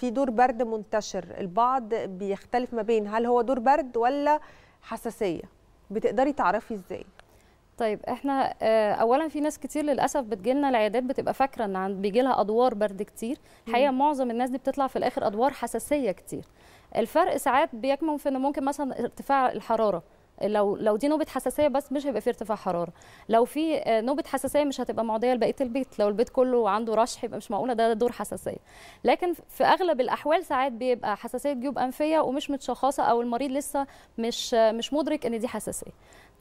في دور برد منتشر البعض بيختلف ما بين هل هو دور برد ولا حساسيه بتقدري تعرفي ازاي طيب احنا آه، اولا في ناس كتير للاسف بتجيلنا العيادات بتبقى فاكره ان بيجي لها ادوار برد كتير الحقيقه معظم الناس دي بتطلع في الاخر ادوار حساسيه كتير الفرق ساعات بيكمن في ان ممكن مثلا ارتفاع الحراره لو لو دي نوبه حساسيه بس مش هيبقى في ارتفاع حراره لو في آه، نوبه حساسيه مش هتبقى معديه لبقيه البيت لو البيت كله عنده رشح يبقى مش معقوله ده دور حساسيه لكن في اغلب الاحوال ساعات بيبقى حساسيه جيوب انفيه ومش متشخصه او المريض لسه مش مش مدرك ان دي حساسيه